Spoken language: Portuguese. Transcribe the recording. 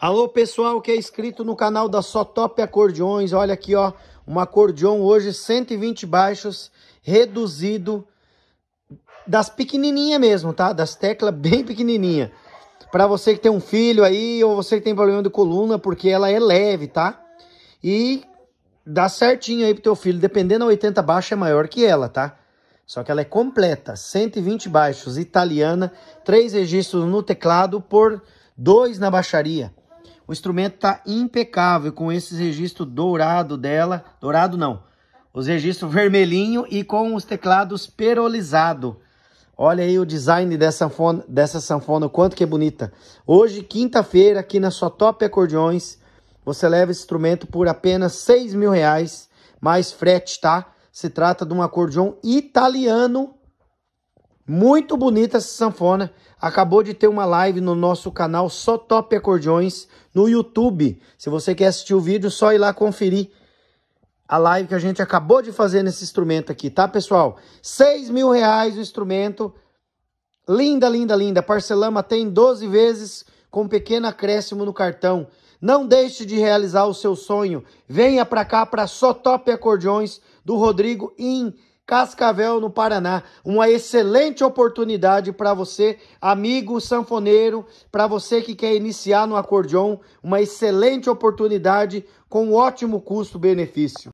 Alô, pessoal que é inscrito no canal da Só Top Acordeões. Olha aqui, ó, um acordeão hoje 120 baixos, reduzido das pequenininhas mesmo, tá? Das teclas bem pequenininha. Para você que tem um filho aí ou você que tem problema de coluna, porque ela é leve, tá? E dá certinho aí pro teu filho, dependendo a 80 baixa é maior que ela, tá? Só que ela é completa, 120 baixos, italiana, três registros no teclado por dois na baixaria. O instrumento está impecável, com esse registro dourado dela. Dourado não. Os registros vermelhinho e com os teclados perolizado. Olha aí o design dessa sanfona, dessa sanfona quanto que é bonita. Hoje, quinta-feira, aqui na sua Top Acordeões, você leva esse instrumento por apenas 6 mil reais, mais frete, tá? Se trata de um acordeão italiano muito bonita essa sanfona. Acabou de ter uma live no nosso canal Só Top Acordeões no YouTube. Se você quer assistir o vídeo, só ir lá conferir a live que a gente acabou de fazer nesse instrumento aqui, tá, pessoal? 6 mil reais o instrumento. Linda, linda, linda. Parcelama tem 12 vezes com pequeno acréscimo no cartão. Não deixe de realizar o seu sonho. Venha para cá para Só Top Acordeões do Rodrigo em Cascavel, no Paraná. Uma excelente oportunidade para você, amigo sanfoneiro, para você que quer iniciar no acordeon, uma excelente oportunidade com ótimo custo-benefício.